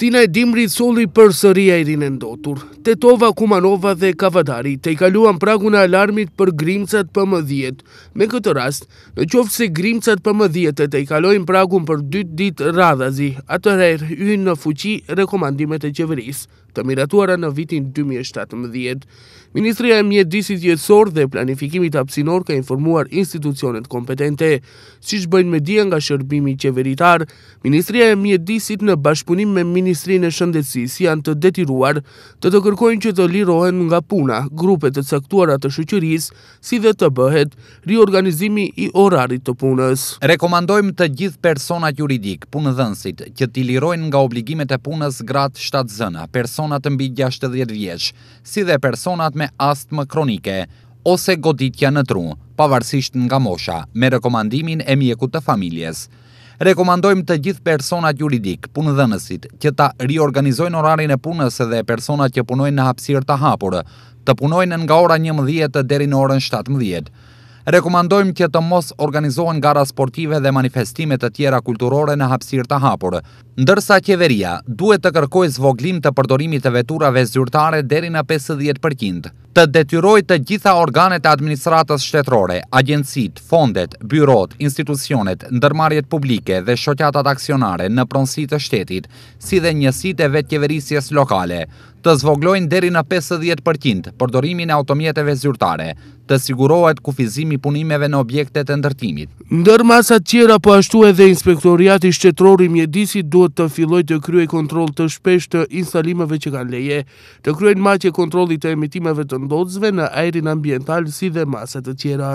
Sina e Dimri soli për sëri e rinë ndotur. Tetova, Kumanova dhe Kavadari te i kaluan pragun e alarmit për grimcat për më dhjet. Me këtë rast, në qoftë se grimcat për më dhjet e te i kalojnë pragun për dytë ditë radhazi, atërherë yjnë në fuqi rekomandimet e qeverisë të miratuara në vitin 2017. Ministria e Mjedisit Jetësor dhe Planifikimit Apsinor ka informuar institucionet kompetente. Si që bëjnë me dia nga shërbimi qeveritar, Ministria e Mjedisit në bashkëpunim me Ministrinë e Shëndetësisë janë të detyruar të të kërkojnë që të lirohen nga puna grupet të caktuara të shoqërisë, si dhe të bëhet riorganizimi i orarit të punës. Rekomandojmë të gjithë personat juridik, punëdhënësit, që të lirojnë nga obligimet e punës gratë shtatë zëna, personat mbi 60 vjeç, si dhe personat me astmë kronike ose goditja në tru, pavarësisht nga mosha, me rekomandimin e mjeku të familjes Rekomandojmë të gjithë personat juridik, punë dhenësit, që ta riorganizojnë orarin e punës edhe personat që punojnë në hapsirë të hapurë, të punojnë nga ora 11 dhe në orën 17 rekomandojmë që të mos organizohen gara sportive dhe manifestimet të tjera kulturore në hapsir të hapur. Ndërsa qeveria duhet të kërkoj zvoglim të përdorimit të veturave zyrtare deri në 50%, të detyroj të gjitha organet e administratës shtetrore, agjensit, fondet, byrot, institucionet, ndërmarjet publike dhe shoqatat aksionare në pronsit të shtetit, si dhe njësit e vetë kjeverisjes lokale, të zvoglojnë deri në 50% përdorimin e automjeteve zyrtare, të sigurohet kufizimi punimeve në objekte të ndërtimit. Ndër masat tjera, po ashtu edhe inspektoriati shtetrori mjedisit duhet të filloj të kryoj kontrol të shpesh të instalimeve që kanë leje, të në matje kontrolit të emitimeve të ndodzve në aerin ambiental si dhe masat të tjera.